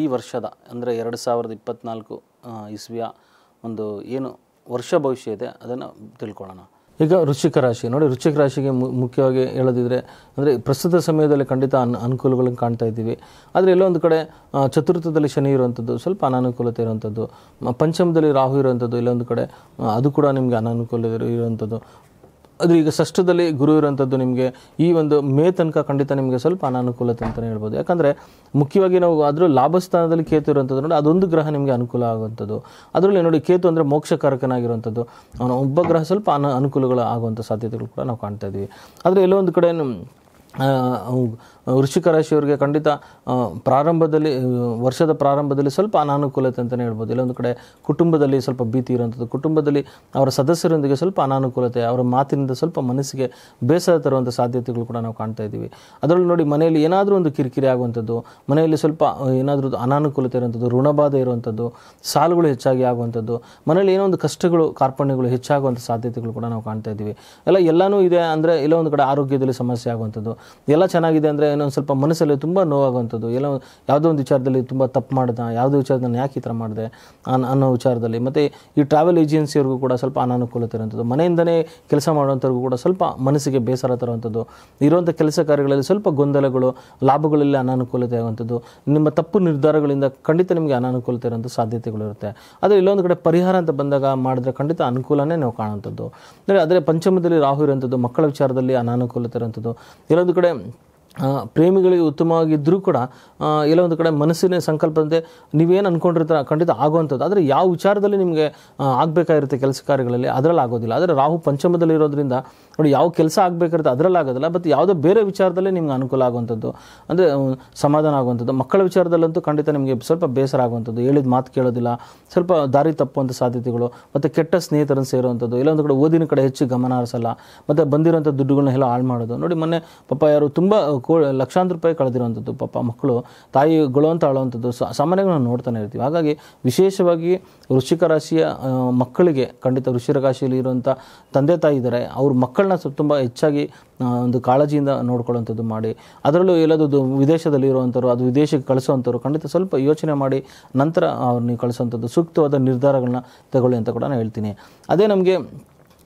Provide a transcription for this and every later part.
ಈ ವರ್ಷದ ಅಂದರೆ ಎರಡು ಸಾವಿರದ ಇಪ್ಪತ್ತ್ನಾಲ್ಕು ಇಸ್ವಿಯ ಒಂದು ಏನು ವರ್ಷ ಭವಿಷ್ಯ ಇದೆ ಅದನ್ನು ತಿಳ್ಕೊಳ್ಳೋಣ ಈಗ ವೃಶ್ಚಿಕ ರಾಶಿ ನೋಡಿ ವೃಶ್ಚಿಕ ರಾಶಿಗೆ ಮುಖ್ಯವಾಗಿ ಹೇಳೋದಿದ್ರೆ ಅಂದರೆ ಪ್ರಸ್ತುತ ಸಮಯದಲ್ಲಿ ಖಂಡಿತ ಅನ್ ಅನುಕೂಲಗಳನ್ನು ಕಾಣ್ತಾ ಇದ್ದೀವಿ ಆದರೆ ಎಲ್ಲೊಂದು ಕಡೆ ಚತುರ್ಥದಲ್ಲಿ ಶನಿ ಇರುವಂಥದ್ದು ಸ್ವಲ್ಪ ಅನಾನುಕೂಲತೆ ಇರುವಂಥದ್ದು ಪಂಚಮದಲ್ಲಿ ರಾಹು ಇರುವಂಥದ್ದು ಇಲ್ಲೊಂದು ಕಡೆ ಅದು ಕೂಡ ನಿಮಗೆ ಅನಾನುಕೂಲ ಇರುವಂಥದ್ದು ಆದರೆ ಈಗ ಷಷ್ಠದಲ್ಲಿ ಗುರು ಇರುವಂಥದ್ದು ನಿಮಗೆ ಈ ಒಂದು ಮೇ ತನಕ ಖಂಡಿತ ನಿಮಗೆ ಸ್ವಲ್ಪ ಅನಾನುಕೂಲತೆ ಅಂತಲೇ ಹೇಳ್ಬೋದು ಯಾಕಂದರೆ ಮುಖ್ಯವಾಗಿ ನಾವು ಅದರಲ್ಲಿ ಲಾಭಸ್ಥಾನದಲ್ಲಿ ಕೇತು ಇರುವಂಥದ್ದು ನೋಡಿ ಅದೊಂದು ಗ್ರಹ ನಿಮಗೆ ಅನುಕೂಲ ಆಗುವಂಥದ್ದು ಅದರಲ್ಲಿ ನೋಡಿ ಕೇತು ಅಂದರೆ ಮೋಕ್ಷಕಾರಕನಾಗಿರುವಂಥದ್ದು ಅವನ ಒಬ್ಬ ಗ್ರಹ ಸ್ವಲ್ಪ ಅನ ಅನುಕೂಲಗಳು ಆಗುವಂಥ ಸಾಧ್ಯತೆಗಳು ಕೂಡ ನಾವು ಕಾಣ್ತಾ ಇದ್ದೀವಿ ಆದರೆ ಎಲ್ಲೋ ಒಂದು ಕಡೆ ವೃಶ್ಚಿಕ ರಾಶಿಯವರಿಗೆ ಖಂಡಿತ ಪ್ರಾರಂಭದಲ್ಲಿ ವರ್ಷದ ಪ್ರಾರಂಭದಲ್ಲಿ ಸ್ವಲ್ಪ ಅನಾನುಕೂಲತೆ ಅಂತಲೇ ಹೇಳ್ಬೋದು ಇಲ್ಲೊಂದು ಕಡೆ ಕುಟುಂಬದಲ್ಲಿ ಸ್ವಲ್ಪ ಭೀತಿ ಇರುವಂಥದ್ದು ಕುಟುಂಬದಲ್ಲಿ ಅವರ ಸದಸ್ಯರೊಂದಿಗೆ ಸ್ವಲ್ಪ ಅನಾನುಕೂಲತೆ ಅವರ ಮಾತಿನಿಂದ ಸ್ವಲ್ಪ ಮನಸ್ಸಿಗೆ ಬೇಸರ ತರುವಂಥ ಸಾಧ್ಯತೆಗಳು ಕೂಡ ನಾವು ಕಾಣ್ತಾ ಇದ್ದೀವಿ ಅದರಲ್ಲಿ ನೋಡಿ ಮನೆಯಲ್ಲಿ ಏನಾದರೂ ಒಂದು ಕಿರಿಕಿರಿ ಆಗುವಂಥದ್ದು ಮನೆಯಲ್ಲಿ ಸ್ವಲ್ಪ ಏನಾದರೂ ಅನಾನುಕೂಲತೆ ಇರುವಂಥದ್ದು ಋಣಬಾಧೆ ಇರುವಂಥದ್ದು ಸಾಲುಗಳು ಹೆಚ್ಚಾಗಿ ಆಗುವಂಥದ್ದು ಮನೆಯಲ್ಲಿ ಏನೋ ಒಂದು ಕಷ್ಟಗಳು ಕಾರ್ಪಣ್ಯಗಳು ಹೆಚ್ಚಾಗುವಂಥ ಸಾಧ್ಯತೆಗಳು ಕೂಡ ನಾವು ಕಾಣ್ತಾ ಇದ್ದೀವಿ ಎಲ್ಲ ಎಲ್ಲನೂ ಇದೆ ಅಂದರೆ ಎಲ್ಲೋ ಒಂದು ಕಡೆ ಆರೋಗ್ಯದಲ್ಲಿ ಸಮಸ್ಯೆ ಆಗುವಂಥದ್ದು ಎಲ್ಲ ಚೆನ್ನಾಗಿದೆ ಅಂದರೆ ಒಂದು ಸ್ವಲ್ಪ ಮನಸ್ಸಲ್ಲಿ ತುಂಬ ನೋವಾಗುವಂಥದ್ದು ಎಲ್ಲ ಯಾವುದೋ ಒಂದು ವಿಚಾರದಲ್ಲಿ ತುಂಬ ತಪ್ಪು ಮಾಡ್ದೆ ಯಾವುದೇ ವಿಚಾರದಲ್ಲಿ ಯಾಕೆ ಈ ಥರ ಮಾಡಿದೆ ಅನ್ನೋ ವಿಚಾರದಲ್ಲಿ ಮತ್ತು ಈ ಟ್ರಾವೆಲ್ ಏಜೆನ್ಸಿಯವ್ರಿಗೂ ಕೂಡ ಸ್ವಲ್ಪ ಅನಾನುಕೂಲತೆ ಇರುವಂಥದ್ದು ಮನೆಯಿಂದನೇ ಕೆಲಸ ಮಾಡುವಂಥವ್ರಿಗೂ ಕೂಡ ಸ್ವಲ್ಪ ಮನಸ್ಸಿಗೆ ಬೇಸರ ತರುವಂಥದ್ದು ಇರುವಂಥ ಕೆಲಸ ಕಾರ್ಯಗಳಲ್ಲಿ ಸ್ವಲ್ಪ ಗೊಂದಲಗಳು ಲಾಭಗಳಲ್ಲಿ ಅನಾನುಕೂಲತೆ ಆಗುವಂಥದ್ದು ನಿಮ್ಮ ತಪ್ಪು ನಿರ್ಧಾರಗಳಿಂದ ಖಂಡಿತ ನಿಮಗೆ ಅನಾನುಕೂಲತೆ ಇರುವಂಥ ಸಾಧ್ಯತೆಗಳು ಇರುತ್ತೆ ಆದರೆ ಇಲ್ಲೊಂದು ಕಡೆ ಪರಿಹಾರ ಅಂತ ಬಂದಾಗ ಮಾಡಿದ್ರೆ ಖಂಡಿತ ಅನುಕೂಲನೇ ನಾವು ಕಾಣುವಂಥದ್ದು ಅಂದರೆ ಆದರೆ ಪಂಚಮದಲ್ಲಿ ರಾಹು ಇರುವಂಥದ್ದು ಮಕ್ಕಳ ವಿಚಾರದಲ್ಲಿ ಅನಾನುಕೂಲತೆ ಇರುವಂಥದ್ದು ಇಲ್ಲೊಂದು கொடுக்கணும் ಪ್ರೇಮಿಗಳಿಗೆ ಉತ್ತಮವಾಗಿದ್ದರೂ ಕೂಡ ಎಲ್ಲ ಒಂದು ಕಡೆ ಮನಸ್ಸಿನ ಸಂಕಲ್ಪದಂತೆ ನೀವೇನು ಅಂದ್ಕೊಂಡಿರ್ತೀರ ಖಂಡಿತ ಆಗುವಂಥದ್ದು ಆದರೆ ಯಾವ ವಿಚಾರದಲ್ಲಿ ನಿಮಗೆ ಆಗಬೇಕಾಗಿರುತ್ತೆ ಕೆಲಸ ಕಾರ್ಯಗಳಲ್ಲಿ ಅದರಲ್ಲಿ ಆಗೋದಿಲ್ಲ ಆದರೆ ರಾಹು ಪಂಚಮದಲ್ಲಿರೋದ್ರಿಂದ ನೋಡಿ ಯಾವ ಕೆಲಸ ಆಗಬೇಕಿರುತ್ತೆ ಅದರಲ್ಲಿ ಆಗೋದಿಲ್ಲ ಬಟ್ ಯಾವುದೋ ಬೇರೆ ವಿಚಾರದಲ್ಲೇ ನಿಮ್ಗೆ ಅನುಕೂಲ ಆಗುವಂಥದ್ದು ಅಂದರೆ ಸಮಾಧಾನ ಆಗುವಂಥದ್ದು ಮಕ್ಕಳ ವಿಚಾರದಲ್ಲಂತೂ ಖಂಡಿತ ನಿಮಗೆ ಸ್ವಲ್ಪ ಬೇಸರ ಆಗುವಂಥದ್ದು ಹೇಳಿದ ಮಾತು ಕೇಳೋದಿಲ್ಲ ಸ್ವಲ್ಪ ದಾರಿ ತಪ್ಪುವಂಥ ಸಾಧ್ಯತೆಗಳು ಮತ್ತು ಕೆಟ್ಟ ಸ್ನೇಹಿತರನ್ನು ಸೇರುವಂಥದ್ದು ಇಲ್ಲೊಂದು ಕಡೆ ಓದಿನ ಕಡೆ ಹೆಚ್ಚು ಗಮನ ಹರಿಸಲ್ಲ ಮತ್ತು ಬಂದಿರೋಂಥ ದುಡ್ಡುಗಳನ್ನ ಎಲ್ಲ ಹಾಳು ಮಾಡೋದು ನೋಡಿ ಮೊನ್ನೆ ಪಪ್ಪ ಯಾರು ತುಂಬ ಕೋ ಲಕ್ಷಾಂತರ ರೂಪಾಯಿ ಕಳೆದಿರುವಂಥದ್ದು ಪಾಪ ಮಕ್ಕಳು ತಾಯಿಗಳು ಅಂತ ಆಳುವಂಥದ್ದು ಸಾಮಾನ್ಯವಾಗಿ ನಾವು ನೋಡ್ತಾನೆ ಇರ್ತೀವಿ ಹಾಗಾಗಿ ವಿಶೇಷವಾಗಿ ವೃಶ್ಚಿಕ ರಾಶಿಯ ಮಕ್ಕಳಿಗೆ ಖಂಡಿತ ವೃಶ್ಚಿಕ ರಾಶಿಯಲ್ಲಿ ಇರುವಂಥ ತಂದೆ ತಾಯಿ ಇದ್ದಾರೆ ಅವ್ರ ಮಕ್ಕಳನ್ನ ಸ್ವಲ್ಪ ತುಂಬ ಹೆಚ್ಚಾಗಿ ಒಂದು ಕಾಳಜಿಯಿಂದ ನೋಡ್ಕೊಳ್ಳುವಂಥದ್ದು ಮಾಡಿ ಅದರಲ್ಲೂ ಎಲ್ಲದೂ ವಿದೇಶದಲ್ಲಿ ಇರುವಂಥವ್ರು ಅದು ವಿದೇಶಕ್ಕೆ ಕಳಿಸುವಂಥವ್ರು ಖಂಡಿತ ಸ್ವಲ್ಪ ಯೋಚನೆ ಮಾಡಿ ನಂತರ ಅವ್ರು ನೀವು ಕಳಿಸುವಂಥದ್ದು ಸೂಕ್ತವಾದ ನಿರ್ಧಾರಗಳನ್ನ ತಗೊಳ್ಳಿ ಅಂತ ಕೂಡ ನಾನು ಹೇಳ್ತೀನಿ ಅದೇ ನಮಗೆ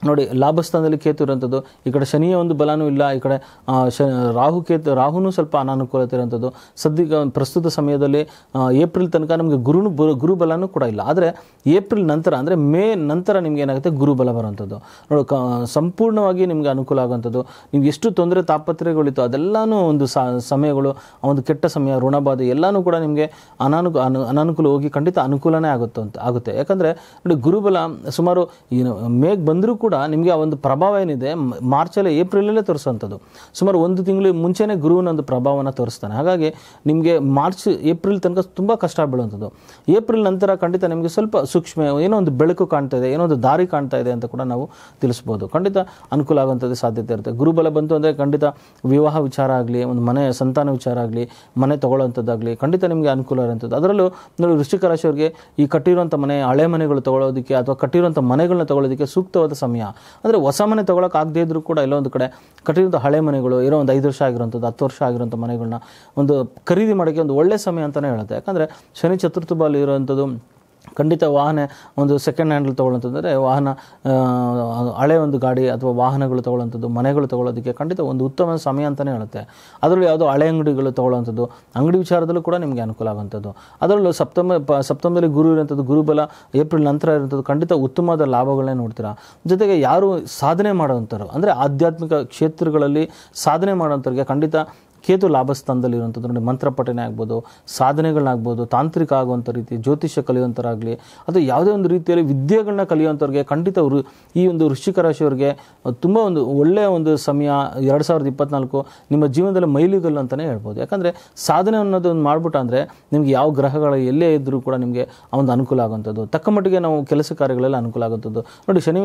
ನೋಡಿ ಲಾಭಸ್ಥಾನದಲ್ಲಿ ಕೇತು ಇರುವಂಥದ್ದು ಈ ಕಡೆ ಶನಿಯ ಒಂದು ಬಲನೂ ಇಲ್ಲ ಈ ಕಡೆ ಶ ರಾಹು ಕೇತು ರಾಹುನೂ ಸ್ವಲ್ಪ ಅನಾನುಕೂಲತೆ ಇರೋಂಥದ್ದು ಸದ್ಯಕ್ಕೆ ಪ್ರಸ್ತುತ ಸಮಯದಲ್ಲಿ ಏಪ್ರಿಲ್ ತನಕ ನಮಗೆ ಗುರುನು ಗುರು ಬಲನೂ ಕೂಡ ಇಲ್ಲ ಆದರೆ ಏಪ್ರಿಲ್ ನಂತರ ಅಂದರೆ ಮೇ ನಂತರ ನಿಮ್ಗೆ ಏನಾಗುತ್ತೆ ಗುರುಬಲ ಬರುವಂಥದ್ದು ನೋಡಿ ಕ ಸಂಪೂರ್ಣವಾಗಿ ನಿಮಗೆ ಅನುಕೂಲ ಆಗೋವಂಥದ್ದು ನಿಮ್ಗೆ ಎಷ್ಟು ತೊಂದರೆ ತಾಪತ್ರೆಗಳಿತ್ತು ಅದೆಲ್ಲನೂ ಒಂದು ಸಮಯಗಳು ಒಂದು ಕೆಟ್ಟ ಸಮಯ ಋಣಬಾಧೆ ಎಲ್ಲನೂ ಕೂಡ ನಿಮಗೆ ಅನು ಅನಾನುಕೂಲ ಹೋಗಿ ಖಂಡಿತ ಅನುಕೂಲನೇ ಆಗುತ್ತೆ ಅಂತ ಆಗುತ್ತೆ ಯಾಕಂದರೆ ನೋಡಿ ಗುರುಬಲ ಸುಮಾರು ಏನು ಮೇಗೆ ಬಂದರೂ ಕೂಡ ಕೂಡ ನಿಮಗೆ ಆ ಒಂದು ಪ್ರಭಾವ ಏನಿದೆ ಮಾರ್ಚಲ್ಲಿ ಏಪ್ರಿಲಲ್ಲೇ ತೋರಿಸುವಂಥದ್ದು ಸುಮಾರು ಒಂದು ತಿಂಗಳು ಮುಂಚೆನೇ ಗುರುವಿನ ಒಂದು ಪ್ರಭಾವನ ತೋರಿಸ್ತಾನೆ ಹಾಗಾಗಿ ನಿಮಗೆ ಮಾರ್ಚ್ ಏಪ್ರಿಲ್ ತನಕ ತುಂಬ ಕಷ್ಟ ಬೀಳುವಂಥದ್ದು ಏಪ್ರಿಲ್ ನಂತರ ಖಂಡಿತ ನಿಮಗೆ ಸ್ವಲ್ಪ ಸೂಕ್ಷ್ಮ ಏನೋ ಒಂದು ಬೆಳಕು ಕಾಣ್ತಾ ಇದೆ ಏನೋ ಒಂದು ದಾರಿ ಕಾಣ್ತಾ ಇದೆ ಅಂತ ಕೂಡ ನಾವು ತಿಳಿಸ್ಬೋದು ಖಂಡಿತ ಅನುಕೂಲ ಆಗುವಂಥದ್ದು ಸಾಧ್ಯತೆ ಇರುತ್ತೆ ಗುರುಬಲ ಬಂತು ಅಂದರೆ ಖಂಡಿತ ವಿವಾಹ ವಿಚಾರ ಆಗಲಿ ಒಂದು ಮನೆ ಸಂತಾನ ವಿಚಾರ ಆಗಲಿ ಮನೆ ತಗೊಳ್ಳೋಂಥದ್ದಾಗಲಿ ಖಂಡಿತ ನಿಮಗೆ ಅನುಕೂಲ ಇರುವಂಥದ್ದು ಅದರಲ್ಲೂ ನೋಡಿ ವೃಶ್ಚಿಕ ರಾಶಿಯವರಿಗೆ ಈ ಕಟ್ಟಿರುವಂಥ ಮನೆ ಹಳೆ ಮನೆಗಳು ತೊಗೊಳ್ಳೋದಕ್ಕೆ ಅಥವಾ ಕಟ್ಟಿರುವಂಥ ಮನೆಗಳನ್ನ ತಗೊಳ್ಳೋದಕ್ಕೆ ಸೂಕ್ತವಾದ ಸಮಯ ಸಮಯ ಅಂದರೆ ಹೊಸ ಮನೆ ತೊಗೊಳಕ್ಕೆ ಆಗದೇ ಇದ್ರೂ ಕೂಡ ಎಲ್ಲೊಂದು ಕಡೆ ಕಟ್ಟಿದಂಥ ಹಳೆ ಮನೆಗಳು ಇರೋ ಒಂದು ಐದು ವರ್ಷ ಆಗಿರೋಂಥದ್ದು ಹತ್ತು ವರ್ಷ ಆಗಿರೋಂಥ ಮನೆಗಳನ್ನ ಒಂದು ಖರೀದಿ ಮಾಡೋಕ್ಕೆ ಒಂದು ಒಳ್ಳೆಯ ಸಮಯ ಅಂತಲೇ ಹೇಳುತ್ತೆ ಯಾಕಂದರೆ ಶನಿ ಚತುರ್ಥಬಾಲಿ ಇರೋವಂಥದ್ದು ಖಂಡಿತ ವಾಹನ ಒಂದು ಸೆಕೆಂಡ್ ಹ್ಯಾಂಡಲ್ ತೊಗೊಳ್ಳೋಂಥದ್ದಂದರೆ ವಾಹನ ಹಳೆ ಒಂದು ಗಾಡಿ ಅಥವಾ ವಾಹನಗಳು ತೊಗೊಳ್ಳೋಂಥದ್ದು ಮನೆಗಳು ತೊಗೊಳೋದಕ್ಕೆ ಖಂಡಿತ ಒಂದು ಉತ್ತಮ ಸಮಯ ಅಂತಲೇ ಹೇಳುತ್ತೆ ಅದರಲ್ಲೂ ಯಾವುದೋ ಹಳೆ ಅಂಗಡಿಗಳು ತೊಗೊಳ್ಳೋಂಥದ್ದು ಅಂಗಡಿ ವಿಚಾರದಲ್ಲೂ ಕೂಡ ನಿಮಗೆ ಅನುಕೂಲ ಆಗುವಂಥದ್ದು ಅದರಲ್ಲೂ ಸಪ್ತಮ ಪ ಸಪ್ತಮದಲ್ಲಿ ಗುರು ಇರುವಂಥದ್ದು ಗುರುಬಲ ಏಪ್ರಿಲ್ ನಂತರ ಇರುವಂಥದ್ದು ಖಂಡಿತ ಉತ್ತಮವಾದ ಲಾಭಗಳನ್ನೇ ನೋಡ್ತೀರ ಜೊತೆಗೆ ಯಾರು ಸಾಧನೆ ಮಾಡೋವಂಥವ್ರು ಅಂದರೆ ಆಧ್ಯಾತ್ಮಿಕ ಕ್ಷೇತ್ರಗಳಲ್ಲಿ ಸಾಧನೆ ಮಾಡೋವಂಥವ್ರಿಗೆ ಖಂಡಿತ ಕೇತು ಲಾಭಸ್ಥಾನದಲ್ಲಿರುವಂಥದ್ದು ನೋಡಿ ಮಂತ್ರಪಠನೆ ಆಗ್ಬೋದು ಸಾಧನೆಗಳನ್ನಾಗ್ಬೋದು ತಾಂತ್ರಿಕ ಆಗುವಂಥ ರೀತಿ ಜ್ಯೋತಿಷ್ಯ ಕಲಿಯುವಂಥರಾಗಲಿ ಅಥವಾ ಯಾವುದೇ ಒಂದು ರೀತಿಯಲ್ಲಿ ವಿದ್ಯೆಗಳನ್ನ ಕಲಿಯುವಂಥವ್ರಿಗೆ ಖಂಡಿತ ಅವರು ಈ ಒಂದು ವೃಶ್ಚಿಕ ರಾಶಿಯವರಿಗೆ ತುಂಬ ಒಂದು ಒಳ್ಳೆಯ ಒಂದು ಸಮಯ ಎರಡು ಸಾವಿರದ ಇಪ್ಪತ್ನಾಲ್ಕು ನಿಮ್ಮ ಜೀವನದಲ್ಲಿ ಮೈಲಿಗಲ್ಲ ಅಂತಲೇ ಹೇಳ್ಬೋದು ಯಾಕಂದರೆ ಸಾಧನೆ ಅನ್ನೋದು ಒಂದು ಅಂದರೆ ನಿಮಗೆ ಯಾವ ಗ್ರಹಗಳ ಎಲ್ಲೇ ಇದ್ದರೂ ಕೂಡ ನಿಮಗೆ ಒಂದು ಅನುಕೂಲ ಆಗುವಂಥದ್ದು ತಕ್ಕ ಮಟ್ಟಿಗೆ ನಾವು ಕೆಲಸ ಕಾರ್ಯಗಳೆಲ್ಲ ಅನುಕೂಲ ಆಗುವಂಥದ್ದು ನೋಡಿ ಶನಿ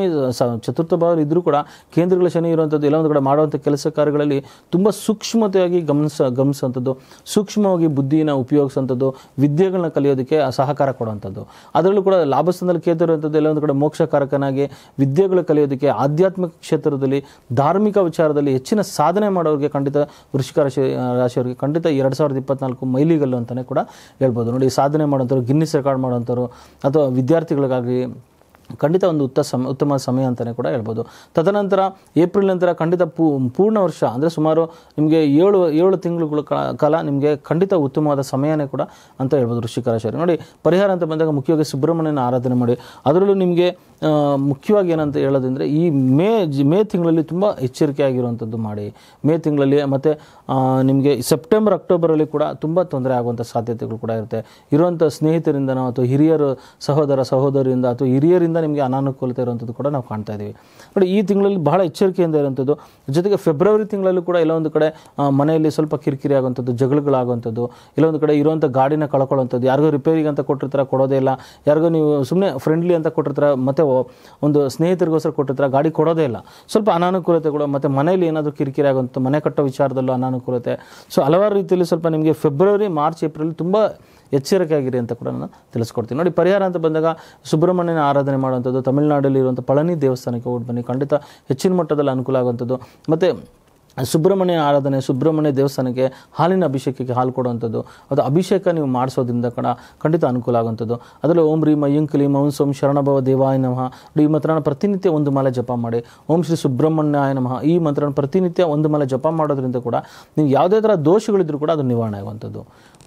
ಚತುರ್ಥ ಭಾವ ಇದ್ದರೂ ಕೂಡ ಕೇಂದ್ರಗಳ ಶನಿ ಇರುವಂಥದ್ದು ಎಲ್ಲ ಒಂದು ಕಡೆ ಮಾಡುವಂಥ ಕೆಲಸ ಕಾರ್ಯಗಳಲ್ಲಿ ತುಂಬ ಸೂಕ್ಷ್ಮತೆಯಾಗಿ ಗಮನಿಸ ಗಮನಿಸುವಂಥದ್ದು ಸೂಕ್ಷ್ಮವಾಗಿ ಬುದ್ಧಿನ ಉಪಯೋಗಿಸುವಂಥದ್ದು ವಿದ್ಯೆಗಳನ್ನ ಕಲಿಯೋದಕ್ಕೆ ಸಹಕಾರ ಕೊಡುವಂಥದ್ದು ಅದರಲ್ಲೂ ಕೂಡ ಲಾಭಸ್ಥಾನದಲ್ಲಿ ಎಲ್ಲ ಎಲ್ಲೊಂದು ಕಡೆ ಮೋಕ್ಷಕಾರಕನಾಗಿ ವಿದ್ಯೆಗಳು ಕಲಿಯೋದಕ್ಕೆ ಆಧ್ಯಾತ್ಮಿಕ ಕ್ಷೇತ್ರದಲ್ಲಿ ಧಾರ್ಮಿಕ ವಿಚಾರದಲ್ಲಿ ಹೆಚ್ಚಿನ ಸಾಧನೆ ಮಾಡೋರಿಗೆ ಖಂಡಿತ ವೃಷಿಕ ರಾಶಿ ರಾಶಿಯವರಿಗೆ ಖಂಡಿತ ಎರಡು ಸಾವಿರದ ಇಪ್ಪತ್ನಾಲ್ಕು ಮೈಲಿಗಲ್ಲು ಅಂತಲೇ ಕೂಡ ಹೇಳ್ಬೋದು ನೋಡಿ ಸಾಧನೆ ಮಾಡೋಂಥವ್ರು ಗಿನ್ನಿಸ್ ರೆಕಾರ್ಡ್ ಮಾಡೋಂಥವ್ರು ಅಥವಾ ವಿದ್ಯಾರ್ಥಿಗಳಿಗಾಗಿ ಖಂಡಿತ ಒಂದು ಉತ್ತ ಸಮ ಉತ್ತಮ ಸಮಯ ಅಂತಲೇ ಕೂಡ ಹೇಳ್ಬೋದು ತದನಂತರ ಏಪ್ರಿಲ್ ನಂತರ ಖಂಡಿತ ಪೂರ್ಣ ವರ್ಷ ಅಂದರೆ ಸುಮಾರು ನಿಮಗೆ ಏಳು ಏಳು ತಿಂಗಳುಗಳ ಕಾಲ ನಿಮಗೆ ಖಂಡಿತ ಉತ್ತಮವಾದ ಸಮಯನೇ ಕೂಡ ಅಂತ ಹೇಳ್ಬೋದು ಋಷಿಕರಾಚಾರ್ಯ ನೋಡಿ ಪರಿಹಾರ ಅಂತ ಬಂದಾಗ ಮುಖ್ಯವಾಗಿ ಸುಬ್ರಹ್ಮಣ್ಯನ ಆರಾಧನೆ ಮಾಡಿ ಅದರಲ್ಲೂ ನಿಮಗೆ ಮುಖ್ಯವಾಗಿ ಏನಂತ ಹೇಳೋದಂದರೆ ಈ ಮೇ ಮೇ ತಿಂಗಳಲ್ಲಿ ತುಂಬ ಎಚ್ಚರಿಕೆಯಾಗಿರುವಂಥದ್ದು ಮಾಡಿ ಮೇ ತಿಂಗಳಲ್ಲಿ ಮತ್ತು ನಿಮಗೆ ಸೆಪ್ಟೆಂಬರ್ ಅಕ್ಟೋಬರಲ್ಲಿ ಕೂಡ ತುಂಬ ತೊಂದರೆ ಆಗುವಂಥ ಸಾಧ್ಯತೆಗಳು ಕೂಡ ಇರುತ್ತೆ ಇರುವಂಥ ನಾವು ಅಥವಾ ಹಿರಿಯರು ಸಹೋದರ ಸಹೋದರಿಯಿಂದ ಅಥವಾ ಹಿರಿಯರಿಂದ ನಿಮಗೆ ಅನಾನುಕೂಲತೆ ಇರುವಂಥದ್ದು ಕೂಡ ನಾವು ಕಾಣ್ತಾ ಇದ್ದೀವಿ ನೋಡಿ ಈ ತಿಂಗಳಲ್ಲಿ ಬಹಳ ಎಚ್ಚರಿಕೆಯಿಂದ ಇರುವಂಥದ್ದು ಜೊತೆಗೆ ಫೆಬ್ರವರಿ ತಿಂಗಳಲ್ಲೂ ಕೂಡ ಎಲ್ಲೊಂದು ಕಡೆ ಮನೆಯಲ್ಲಿ ಸ್ವಲ್ಪ ಕಿರಿಕಿರಿ ಆಗುವಂಥದ್ದು ಜಗಳಗಳಾಗುವಂಥದ್ದು ಇಲ್ಲೊಂದು ಕಡೆ ಇರುವಂಥ ಗಾಡಿನ ಕಳ್ಕೊಳ್ಳುವಂಥದ್ದು ಯಾರಿಗೋ ರಿಪೇರಿಗೆ ಅಂತ ಕೊಟ್ಟಿರ್ತಾರೆ ಕೊಡೋದೇ ಇಲ್ಲ ಯಾರಿಗೋ ನೀವು ಸುಮ್ಮನೆ ಫ್ರೆಂಡ್ಲಿ ಅಂತ ಕೊಟ್ಟಿರ್ತಾರೆ ಮತ್ತೆ ಒಂದು ಸ್ನೇಹಿತರಿಗೋಸ್ಕರ ಕೊಟ್ಟಿರ್ತಾರೆ ಗಾಡಿ ಕೊಡೋದೇ ಇಲ್ಲ ಸ್ವಲ್ಪ ಅನಾನುಕೂಲತೆಗಳು ಮತ್ತು ಮನೆಯಲ್ಲಿ ಏನಾದರೂ ಕಿರಿಕಿರಿ ಆಗುವಂಥ ಮನೆ ಕಟ್ಟೋ ವಿಚಾರದಲ್ಲೂ ಅನಾನುಕೂಲತೆ ಸೊ ಹಲವಾರು ರೀತಿಯಲ್ಲಿ ಸ್ವಲ್ಪ ನಿಮಗೆ ಫೆಬ್ರವರಿ ಮಾರ್ಚ್ ಏಪ್ರಿಲ್ ತುಂಬ ಎಚ್ಚರಿಕೆಯಾಗಿರಿ ಅಂತ ಕೂಡ ನಾನು ತಿಳಿಸ್ಕೊಡ್ತೀನಿ ನೋಡಿ ಪರಿಹಾರ ಅಂತ ಬಂದಾಗ ಸುಬ್ರಹ್ಮಣ್ಯನ ಆರಾಧನೆ ಮಾಡುವಂಥದ್ದು ಇರುವಂಥ ಪಳನಿ ದೇವಸ್ಥಾನಕ್ಕೆ ಹೋಗಿ ಬನ್ನಿ ಖಂಡಿತ ಹೆಚ್ಚಿನ ಮಟ್ಟದಲ್ಲಿ ಅನುಕೂಲ ಆಗುವಂಥದ್ದು ಮತ್ತು ಸುಬ್ರಹ್ಮಣ್ಯ ಆರಾಧನೆ ಸುಬ್ರಹ್ಮಣ್ಯ ದೇವಸ್ಥಾನಕ್ಕೆ ಹಾಲಿನ ಅಭಿಷೇಕಕ್ಕೆ ಹಾಲು ಕೊಡುವಂಥದ್ದು ಅದು ಅಭಿಷೇಕ ನೀವು ಮಾಡಿಸೋದ್ರಿಂದ ಕಣ ಖಂಡಿತ ಅನುಕೂಲ ಆಗುವಂಥದ್ದು ಅದರಲ್ಲಿ ಓಂ ರೀ ಮಯ್ಯಂಕಲಿ ಮೌನ್ ಸೋಮ್ ಶರಣಭವ ದೇವಾಯ ನಮಃ ಈ ಮಂತ್ರನ ಪ್ರತಿನಿತ್ಯ ಒಂದು ಮಾಲೆ ಜಪ ಮಾಡಿ ಓಂ ಶ್ರೀ ಸುಬ್ರಹ್ಮಣ್ಯಾಯ ನಮಃ ಈ ಮಂತ್ರನ ಪ್ರತಿನಿತ್ಯ ಒಂದು ಮಾಲೆ ಜಪ ಮಾಡೋದ್ರಿಂದ ಕೂಡ ನೀವು ಯಾವುದೇ ಥರ ದೋಷಗಳಿದ್ರೂ ಕೂಡ ಅದು ನಿವಾರಣೆ ಆಗುವಂಥದ್ದು